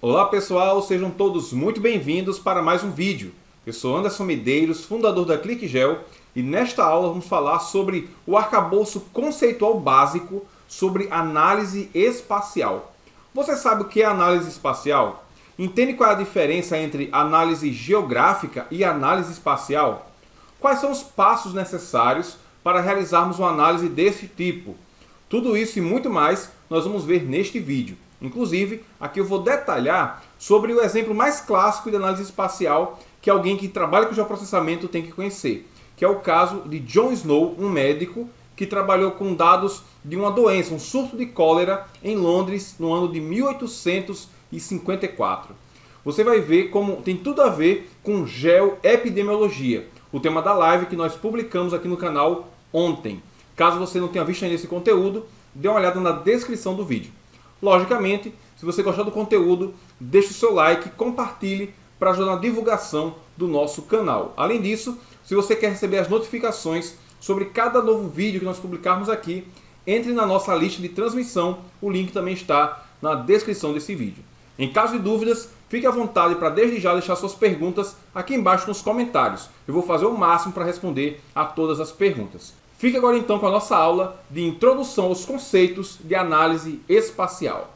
Olá pessoal, sejam todos muito bem-vindos para mais um vídeo. Eu sou Anderson Medeiros, fundador da ClickGel, e nesta aula vamos falar sobre o arcabouço conceitual básico sobre análise espacial. Você sabe o que é análise espacial? Entende qual é a diferença entre análise geográfica e análise espacial? Quais são os passos necessários para realizarmos uma análise desse tipo? Tudo isso e muito mais nós vamos ver neste vídeo. Inclusive, aqui eu vou detalhar sobre o exemplo mais clássico de análise espacial que alguém que trabalha com geoprocessamento tem que conhecer, que é o caso de John Snow, um médico que trabalhou com dados de uma doença, um surto de cólera em Londres no ano de 1854. Você vai ver como tem tudo a ver com geoepidemiologia, o tema da live que nós publicamos aqui no canal ontem. Caso você não tenha visto ainda esse conteúdo, dê uma olhada na descrição do vídeo. Logicamente, se você gostar do conteúdo, deixe o seu like, compartilhe para ajudar na divulgação do nosso canal. Além disso, se você quer receber as notificações sobre cada novo vídeo que nós publicarmos aqui, entre na nossa lista de transmissão, o link também está na descrição desse vídeo. Em caso de dúvidas, fique à vontade para desde já deixar suas perguntas aqui embaixo nos comentários. Eu vou fazer o máximo para responder a todas as perguntas. Fique agora então com a nossa aula de introdução aos conceitos de análise espacial.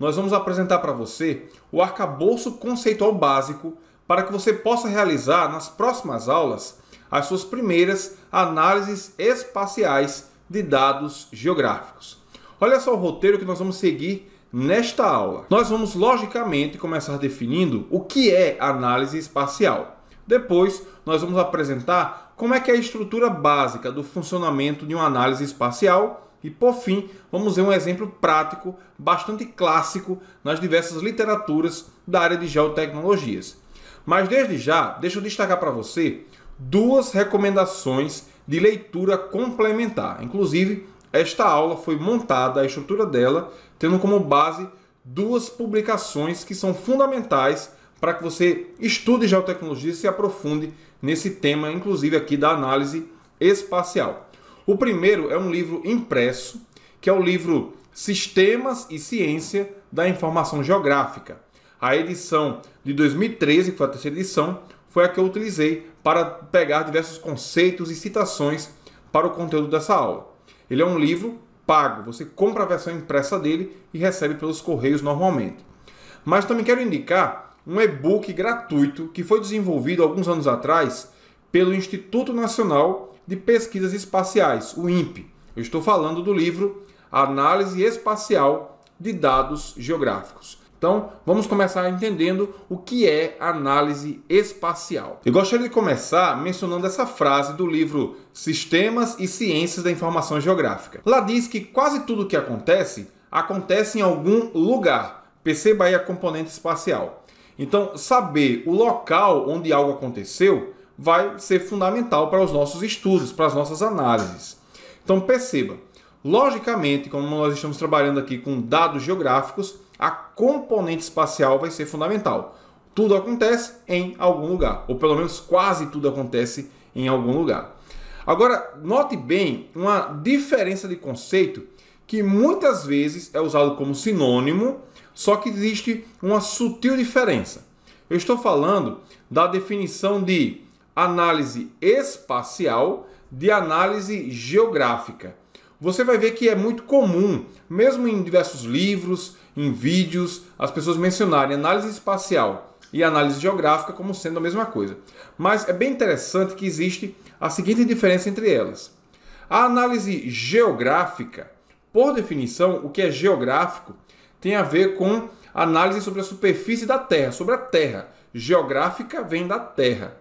Nós vamos apresentar para você o arcabouço conceitual básico para que você possa realizar nas próximas aulas as suas primeiras análises espaciais de dados geográficos. Olha só o roteiro que nós vamos seguir nesta aula. Nós vamos logicamente começar definindo o que é análise espacial. Depois, nós vamos apresentar como é que é a estrutura básica do funcionamento de uma análise espacial e, por fim, vamos ver um exemplo prático bastante clássico nas diversas literaturas da área de geotecnologias. Mas desde já, deixa eu destacar para você duas recomendações de leitura complementar. Inclusive, esta aula foi montada, a estrutura dela, tendo como base duas publicações que são fundamentais para que você estude geotecnologia e se aprofunde nesse tema, inclusive aqui da análise espacial. O primeiro é um livro impresso, que é o livro Sistemas e Ciência da Informação Geográfica. A edição de 2013, que foi a terceira edição, foi a que eu utilizei para pegar diversos conceitos e citações para o conteúdo dessa aula. Ele é um livro pago, você compra a versão impressa dele e recebe pelos correios normalmente. Mas também quero indicar um e-book gratuito que foi desenvolvido alguns anos atrás pelo Instituto Nacional de Pesquisas Espaciais, o INPE. Eu estou falando do livro Análise Espacial de Dados Geográficos. Então, vamos começar entendendo o que é análise espacial. Eu gostaria de começar mencionando essa frase do livro Sistemas e Ciências da Informação Geográfica. Lá diz que quase tudo o que acontece acontece em algum lugar. Perceba aí a componente espacial. Então, saber o local onde algo aconteceu vai ser fundamental para os nossos estudos, para as nossas análises. Então, perceba, logicamente, como nós estamos trabalhando aqui com dados geográficos, a componente espacial vai ser fundamental. Tudo acontece em algum lugar, ou pelo menos quase tudo acontece em algum lugar. Agora, note bem uma diferença de conceito que muitas vezes é usado como sinônimo só que existe uma sutil diferença. Eu estou falando da definição de análise espacial de análise geográfica. Você vai ver que é muito comum, mesmo em diversos livros, em vídeos, as pessoas mencionarem análise espacial e análise geográfica como sendo a mesma coisa. Mas é bem interessante que existe a seguinte diferença entre elas. A análise geográfica, por definição, o que é geográfico tem a ver com análise sobre a superfície da Terra, sobre a Terra. Geográfica vem da Terra.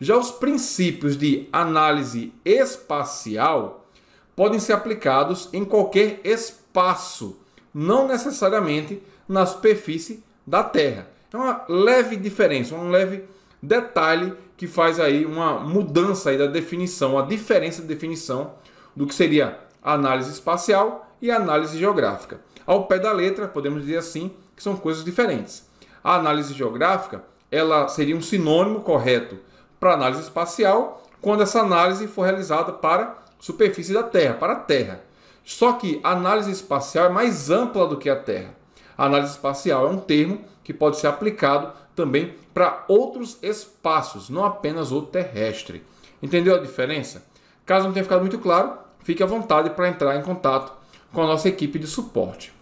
Já os princípios de análise espacial podem ser aplicados em qualquer espaço, não necessariamente na superfície da Terra. É uma leve diferença, um leve detalhe que faz aí uma mudança aí da definição, a diferença de definição do que seria análise espacial e análise geográfica ao pé da letra, podemos dizer assim, que são coisas diferentes. A análise geográfica, ela seria um sinônimo correto para análise espacial, quando essa análise for realizada para a superfície da Terra, para a Terra. Só que a análise espacial é mais ampla do que a Terra. A análise espacial é um termo que pode ser aplicado também para outros espaços, não apenas o terrestre. Entendeu a diferença? Caso não tenha ficado muito claro, fique à vontade para entrar em contato com a nossa equipe de suporte.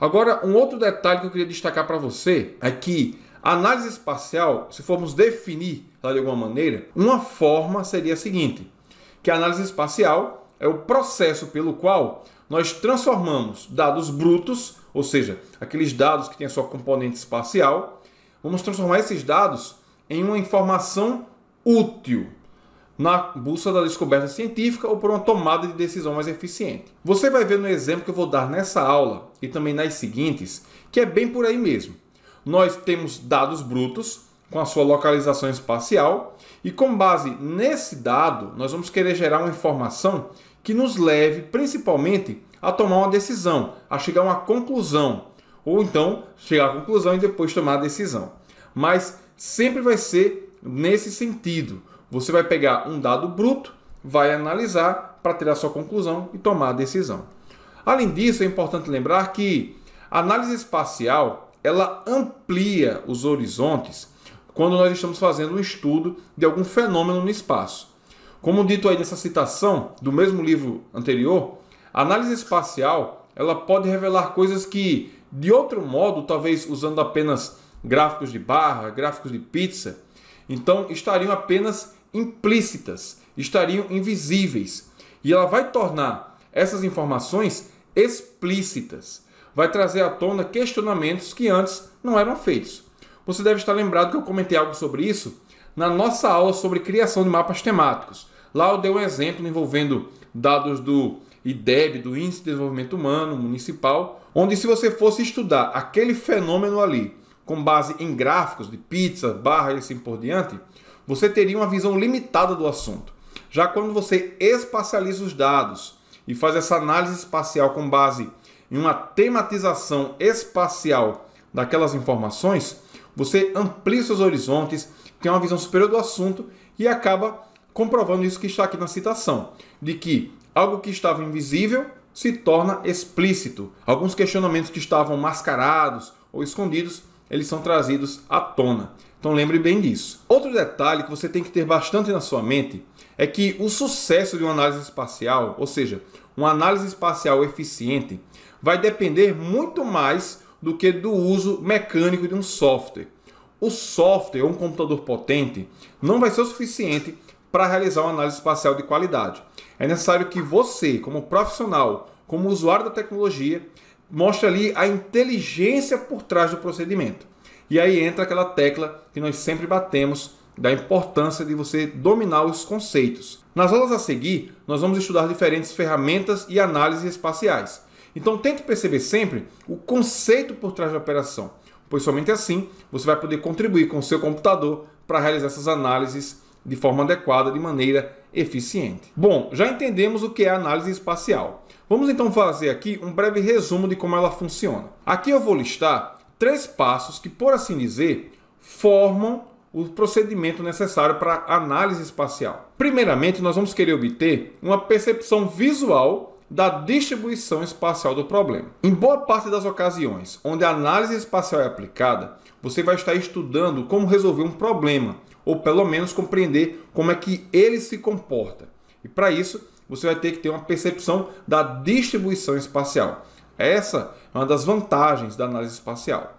Agora, um outro detalhe que eu queria destacar para você é que a análise espacial, se formos definir tá, de alguma maneira, uma forma seria a seguinte: que a análise espacial é o processo pelo qual nós transformamos dados brutos, ou seja, aqueles dados que têm a sua componente espacial, vamos transformar esses dados em uma informação útil, na busca da descoberta científica ou por uma tomada de decisão mais eficiente. Você vai ver no exemplo que eu vou dar nessa aula e também nas seguintes, que é bem por aí mesmo. Nós temos dados brutos com a sua localização espacial e com base nesse dado, nós vamos querer gerar uma informação que nos leve principalmente a tomar uma decisão, a chegar a uma conclusão, ou então chegar à conclusão e depois tomar a decisão. Mas sempre vai ser nesse sentido você vai pegar um dado bruto, vai analisar para tirar sua conclusão e tomar a decisão. Além disso, é importante lembrar que a análise espacial ela amplia os horizontes quando nós estamos fazendo um estudo de algum fenômeno no espaço. Como dito aí nessa citação do mesmo livro anterior, a análise espacial ela pode revelar coisas que, de outro modo, talvez usando apenas gráficos de barra, gráficos de pizza, então estariam apenas implícitas, estariam invisíveis. E ela vai tornar essas informações explícitas. Vai trazer à tona questionamentos que antes não eram feitos. Você deve estar lembrado que eu comentei algo sobre isso na nossa aula sobre criação de mapas temáticos. Lá eu dei um exemplo envolvendo dados do IDEB, do Índice de Desenvolvimento Humano Municipal, onde se você fosse estudar aquele fenômeno ali com base em gráficos de pizza, barra e assim por diante, você teria uma visão limitada do assunto. Já quando você espacializa os dados e faz essa análise espacial com base em uma tematização espacial daquelas informações, você amplia seus horizontes, tem uma visão superior do assunto e acaba comprovando isso que está aqui na citação, de que algo que estava invisível se torna explícito. Alguns questionamentos que estavam mascarados ou escondidos, eles são trazidos à tona. Então lembre bem disso. Outro detalhe que você tem que ter bastante na sua mente é que o sucesso de uma análise espacial, ou seja, uma análise espacial eficiente, vai depender muito mais do que do uso mecânico de um software. O software ou um computador potente não vai ser o suficiente para realizar uma análise espacial de qualidade. É necessário que você, como profissional, como usuário da tecnologia, mostre ali a inteligência por trás do procedimento. E aí entra aquela tecla que nós sempre batemos da importância de você dominar os conceitos. Nas aulas a seguir, nós vamos estudar diferentes ferramentas e análises espaciais. Então tente perceber sempre o conceito por trás da operação, pois somente assim você vai poder contribuir com o seu computador para realizar essas análises de forma adequada, de maneira eficiente. Bom, já entendemos o que é análise espacial. Vamos então fazer aqui um breve resumo de como ela funciona. Aqui eu vou listar três passos que, por assim dizer, formam o procedimento necessário para análise espacial. Primeiramente, nós vamos querer obter uma percepção visual da distribuição espacial do problema. Em boa parte das ocasiões onde a análise espacial é aplicada, você vai estar estudando como resolver um problema, ou pelo menos compreender como é que ele se comporta. E para isso, você vai ter que ter uma percepção da distribuição espacial. Essa é uma das vantagens da análise espacial.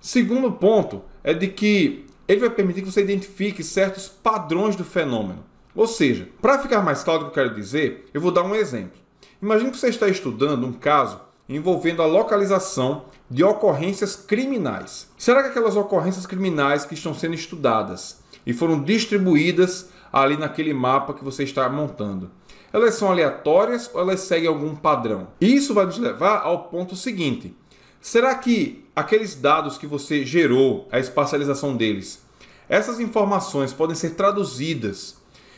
Segundo ponto é de que ele vai permitir que você identifique certos padrões do fenômeno. Ou seja, para ficar mais claro o que eu quero dizer, eu vou dar um exemplo. Imagine que você está estudando um caso envolvendo a localização de ocorrências criminais. Será que aquelas ocorrências criminais que estão sendo estudadas e foram distribuídas ali naquele mapa que você está montando, elas são aleatórias ou elas seguem algum padrão? Isso vai nos levar ao ponto seguinte. Será que aqueles dados que você gerou, a espacialização deles, essas informações podem ser traduzidas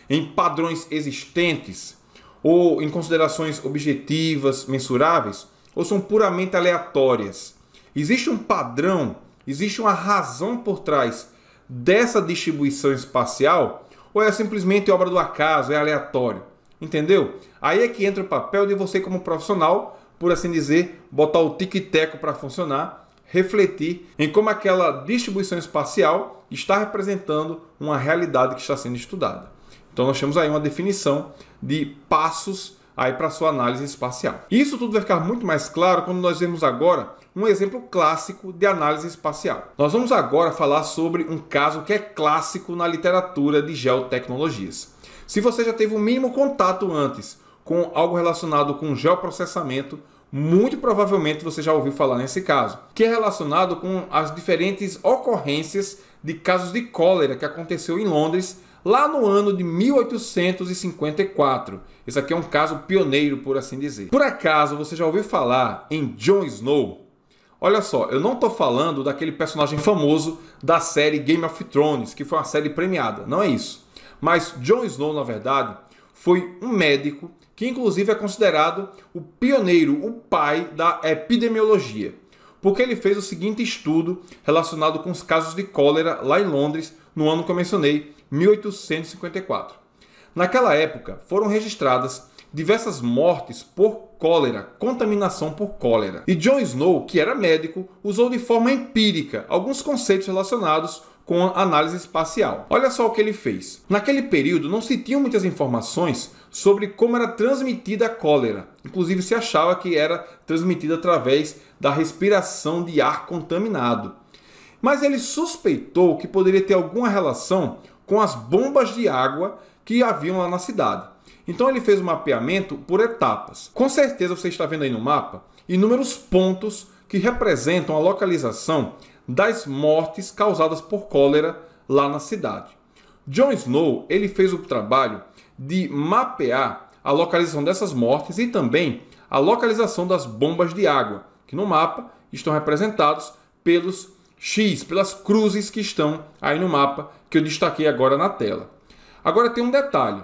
em padrões existentes ou em considerações objetivas, mensuráveis, ou são puramente aleatórias? Existe um padrão, existe uma razão por trás dessa distribuição espacial ou é simplesmente obra do acaso, é aleatório? Entendeu? Aí é que entra o papel de você, como profissional, por assim dizer, botar o tic-teco para funcionar, refletir em como aquela distribuição espacial está representando uma realidade que está sendo estudada. Então, nós temos aí uma definição de passos aí para sua análise espacial. Isso tudo vai ficar muito mais claro quando nós vemos agora um exemplo clássico de análise espacial. Nós vamos agora falar sobre um caso que é clássico na literatura de geotecnologias. Se você já teve o um mínimo contato antes com algo relacionado com geoprocessamento, muito provavelmente você já ouviu falar nesse caso, que é relacionado com as diferentes ocorrências de casos de cólera que aconteceu em Londres lá no ano de 1854. Esse aqui é um caso pioneiro, por assim dizer. Por acaso você já ouviu falar em Jon Snow? Olha só, eu não estou falando daquele personagem famoso da série Game of Thrones, que foi uma série premiada, não é isso. Mas John Snow, na verdade, foi um médico que, inclusive, é considerado o pioneiro, o pai da epidemiologia, porque ele fez o seguinte estudo relacionado com os casos de cólera lá em Londres no ano que eu mencionei, 1854. Naquela época, foram registradas diversas mortes por cólera, contaminação por cólera. E John Snow, que era médico, usou de forma empírica alguns conceitos relacionados com análise espacial. Olha só o que ele fez. Naquele período não se tinham muitas informações sobre como era transmitida a cólera. Inclusive se achava que era transmitida através da respiração de ar contaminado. Mas ele suspeitou que poderia ter alguma relação com as bombas de água que haviam lá na cidade. Então ele fez o um mapeamento por etapas. Com certeza você está vendo aí no mapa inúmeros pontos que representam a localização das mortes causadas por cólera lá na cidade. John Snow ele fez o trabalho de mapear a localização dessas mortes e também a localização das bombas de água, que no mapa estão representados pelos X, pelas cruzes que estão aí no mapa que eu destaquei agora na tela. Agora tem um detalhe.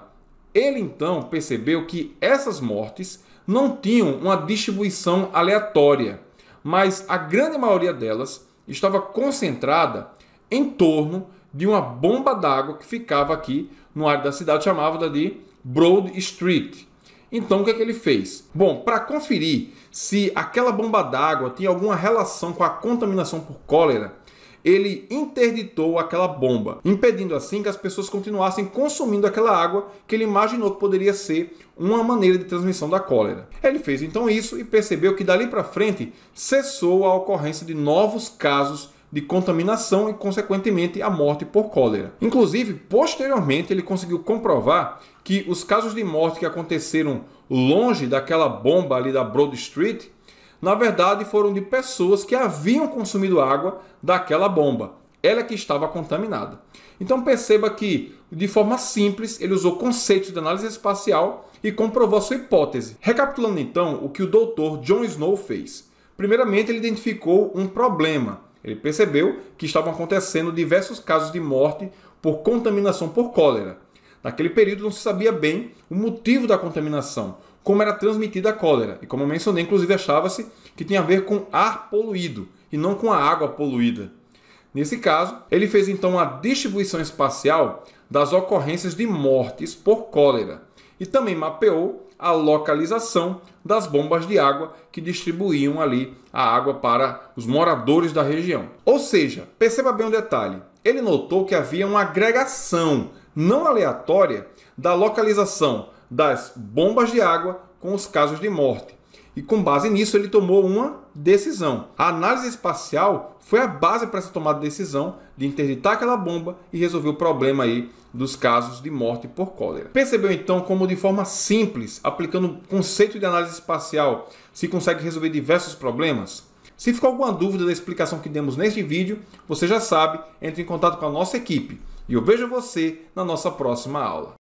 Ele então percebeu que essas mortes não tinham uma distribuição aleatória mas a grande maioria delas estava concentrada em torno de uma bomba d'água que ficava aqui no área da cidade, chamada de Broad Street. Então o que, é que ele fez? Bom, para conferir se aquela bomba d'água tinha alguma relação com a contaminação por cólera, ele interditou aquela bomba, impedindo assim que as pessoas continuassem consumindo aquela água que ele imaginou que poderia ser uma maneira de transmissão da cólera. Ele fez então isso e percebeu que dali para frente cessou a ocorrência de novos casos de contaminação e, consequentemente, a morte por cólera. Inclusive, posteriormente, ele conseguiu comprovar que os casos de morte que aconteceram longe daquela bomba ali da Broad Street na verdade foram de pessoas que haviam consumido água daquela bomba. Ela que estava contaminada. Então perceba que, de forma simples, ele usou conceitos de análise espacial e comprovou a sua hipótese. Recapitulando então o que o doutor John Snow fez. Primeiramente, ele identificou um problema. Ele percebeu que estavam acontecendo diversos casos de morte por contaminação por cólera. Naquele período não se sabia bem o motivo da contaminação, como era transmitida a cólera. E como eu mencionei, inclusive achava-se que tinha a ver com ar poluído e não com a água poluída. Nesse caso, ele fez então a distribuição espacial das ocorrências de mortes por cólera e também mapeou a localização das bombas de água que distribuíam ali a água para os moradores da região. Ou seja, perceba bem um detalhe: ele notou que havia uma agregação não aleatória da localização das bombas de água com os casos de morte. E com base nisso, ele tomou uma decisão. A análise espacial foi a base para essa tomada de decisão de interditar aquela bomba e resolver o problema aí dos casos de morte por cólera. Percebeu então como de forma simples, aplicando o conceito de análise espacial, se consegue resolver diversos problemas? Se ficou alguma dúvida da explicação que demos neste vídeo, você já sabe, entre em contato com a nossa equipe. E eu vejo você na nossa próxima aula.